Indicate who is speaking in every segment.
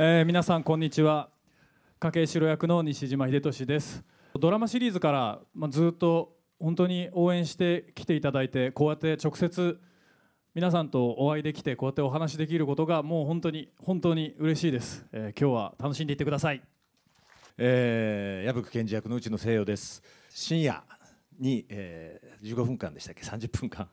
Speaker 1: えー、皆さんこんにちは計城役の西島秀俊ですドラマシリーズから、まあ、ずっと本当に応援してきていただいてこうやって直接皆さんとお会いできてこうやってお話しできることがもう本当に本当に嬉しいで
Speaker 2: す、えー、今日は楽しんでいってくださいえー、矢吹賢治役のうちの西洋です深夜に、えー、15分間でしたっけ30分間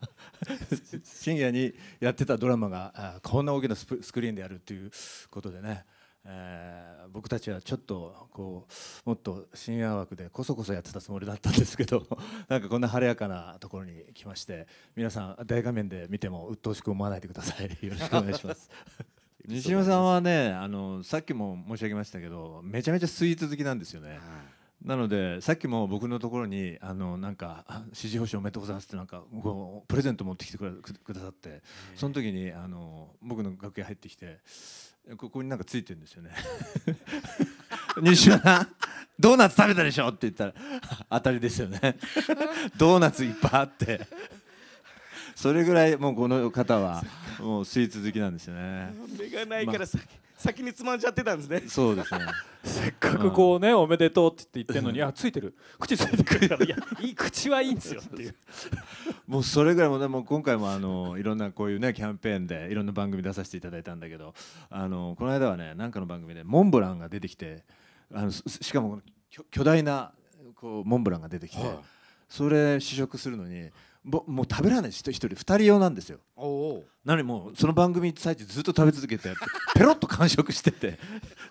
Speaker 2: 深夜にやってたドラマがあこんな大きなスクリーンでやるということでねえー、僕たちはちょっとこうもっと深夜枠でこそこそやってたつもりだったんですけど なんかこんな晴れやかなところに来まして皆さん大画面で見ても鬱陶しく思わないでください よろしくお願いします 西島さんはねあのさっきも申し上げましたけどめちゃめちゃスイーツ好きなんですよね。はいなのでさっきも僕のところにあのなんか支持報酬おめでとうございますってなんかこうプレゼント持ってきてくださってその時にあの僕の楽屋入ってきてここになんかついてるんですよね西村さんドーナツ食べたでしょって言ったら当たりですよね ドーナツいっぱいあってそれぐらいもうこの方はもうスイーツ好きなんですよね
Speaker 3: 目がないからさ、先につまんじゃってたんですねそうですね
Speaker 2: せっかくこうね、うん、おめでとうって言ってんのに、あついてる口ついてくるからいやいい口はいいんですよっていうもうそれぐらいもでも今回もあのいろんなこういうねキャンペーンでいろんな番組出させていただいたんだけどあのこの間はねなんかの番組でモンブランが出てきてあのしかも巨大なこうモンブランが出てきて、はい、それ試食するのにもう食べられない人一人二人用なんですよなのにもうその番組最中ずっと食べ続けてペロッと完食してて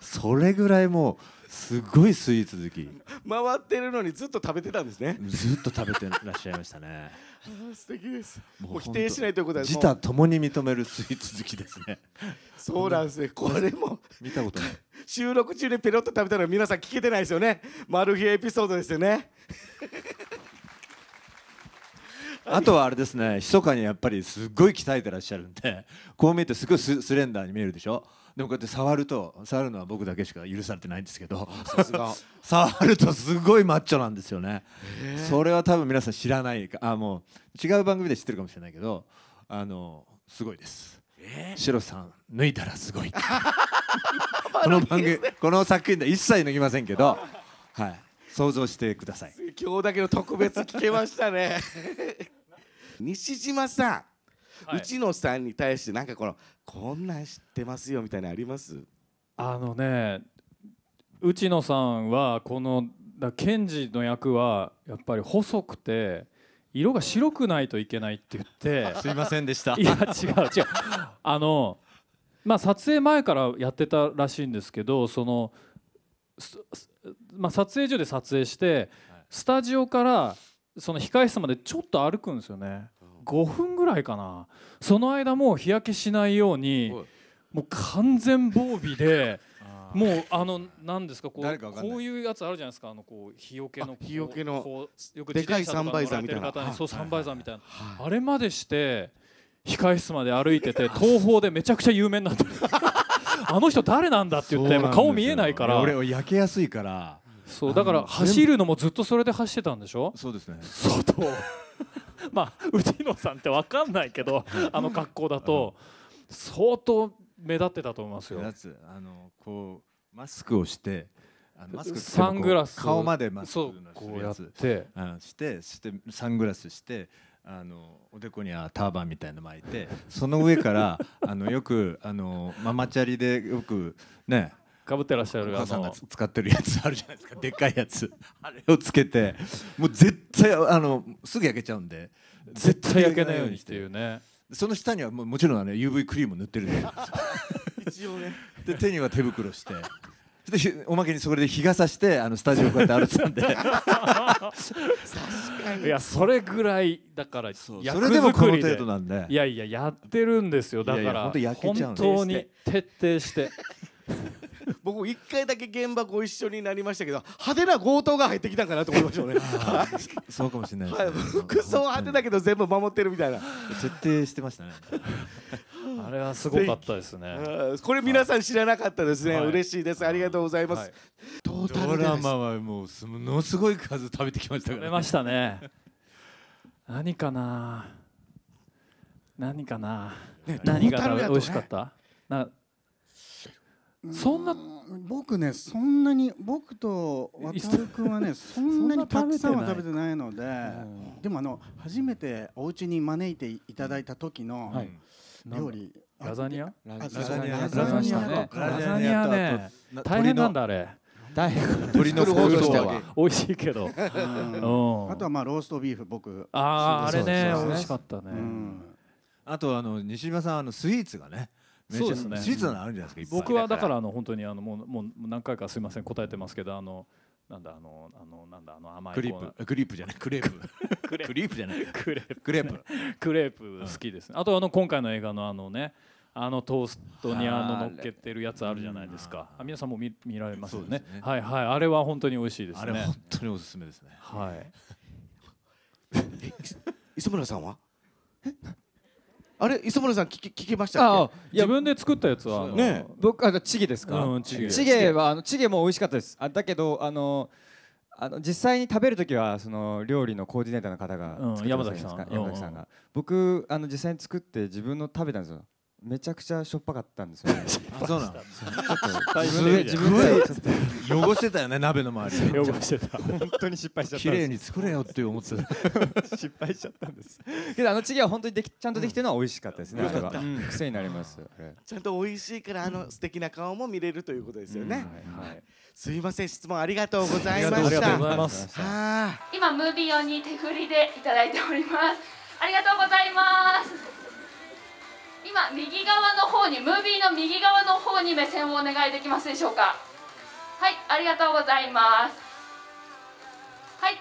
Speaker 2: それぐらいもうすごいスイーツ好き
Speaker 3: 回ってるのにずっと食べてたんですね
Speaker 2: ずっと食べてらっしゃいましたね
Speaker 3: 素敵ですもう否定しないということは自他と
Speaker 2: もに認めるスイーツ好きですね
Speaker 3: そうなんですねこれも見たことない収録中にペロッと食べたの皆さん聞けてないですよねマル秘エピソードですよね
Speaker 2: あとはあれですね密かにやっぱりすごい鍛えてらっしゃるんでこう見えてすごいスレンダーに見えるでしょでもこうやって触ると触るのは僕だけしか許されてないんですけど 触るとすごいマッチョなんですよね、えー、それは多分皆さん知らないかあもう違う番組で知ってるかもしれないけどあのすごいです、えー、シロさん脱いだらすごい
Speaker 3: この番
Speaker 2: 組この作品で一切脱ぎませんけどはい想像してください
Speaker 3: 今日だけの特別聞けましたね西島さんはい、うちのさんに対してなんかこのこんなん知ってますよみたいなあります
Speaker 1: あのねうちのさんはこのだケンの役はやっぱり細くて色が白くないといけないって言ってすいませんでしたいや違う違うあのまあ撮影前からやってたらしいんですけどそのまあ、撮影所で撮影してスタジオからその控室までちょっと歩くんですよね5分ぐらいかなその間もう日焼けしないようにもう完全防備で もうあの何ですかこうこういうやつあるじゃないですかあのこう日よけの日よけのよくでかいサンバみたいなそうサンバイザーみたいな、あれまでして控室まで歩いてて東宝でめちゃくちゃ有名になって あの人誰なんだって言って顔見えないから俺焼けやすいからそうだから走るのもずっとそれで走ってたんでしょそうですね相当 まあ内野さんって分かんないけどあの格好だと相当目立ってたと思いますよ
Speaker 2: あのこうマスクをしてマスクサングラス顔までマスクこうやってしてしてサングラスしてあのおでこにはターバンみたいなの巻いてその上からあのよくあのママチャリでよくねかぶってらっしゃるお母さんが使ってるやつあるじゃないですかでっかいやつあれをつけてもう絶対あのすぐ焼けちゃうんで絶対焼けないようにっていうねその下にはももちろんあ UV クリーム塗ってる一応ねで手には手袋してでおまけにそれで日がさしてあのスタジオこうやって歩いてたんでいやそれぐらいだからそそれでもこの程度なんでい
Speaker 1: やいややってるんですよだから本当に徹底して
Speaker 3: 僕一回だけ現場ご一緒になりましたけど派手な強盗が入ってきたんかなと思いましたよねそうかもしれないね、はい、服装派手だけど全部守ってるみたいな徹底してましたね
Speaker 2: あれはすごかったですね
Speaker 3: これ皆さん知らなかったですね、はい、嬉しいですありがとうございます、はい、ドラマ
Speaker 2: はもうものすごい数食べてきましたから、ね、食べましたね
Speaker 3: 何かな
Speaker 1: 何かな、ね、何が美味しかった、ね、な
Speaker 3: そんな僕ねそんなに僕と渡る君はね そんなにたくさんは食べ
Speaker 2: てないので、でもあの初めてお家に招いていただいた時の料理、ラザニアラザニアラザニアねラザニア大変なんだあれ大変鶏の方としては 美味しいけど、あとはまあローストビーフ僕あああれね美味しかったね、あとあの西島さんあのスイーツがねそうですね。シーあるんじゃないですか。僕はだからあの本当に
Speaker 1: あのもうもう何回かすみません答えてますけどあの。なんだあのあのなんだあの甘いクリープクリープじゃないクレープクリープじゃないクレープクレープクレープ好きですあとあの今回の映画のあのねあのトーストにあの乗っけてるやつあるじゃないですか。あ皆さんも見見られますよね、ね、はいはい、あれは本当に美味しいですね。あれ本当におすすめですね。はい。磯村さんは？あれ磯村さん聞き聞きましたっけ自分で作ったやつはね僕あのチゲですか、チゲは
Speaker 2: あのチゲも美味しかったですあだけどあのあの実際に食べる時はその料理のコーディネーターの方が、山崎さん山崎さんが、僕あの実際に作って自分の食べたんですよめちゃくちゃしょっぱかったんですよ、ね そうなの。自分で自分汚してたよね鍋の周り。汚してた。本当に失敗しちゃった。綺麗に作れよって思ってた。失敗しちゃったんです。けどあの次は本当にできちゃんとできてるのは美味しかったですね。癖になります。
Speaker 3: ちゃんと美味しいからあの素敵な顔も見れるということですよね。すいません質問ありがとうございました。ありがとうございます。今ムービー用に手振りでいただいております。ありがとうございます。今右側の方にムービーの右側の方に目線をお願いできますでしょうかはいありがとうございますはい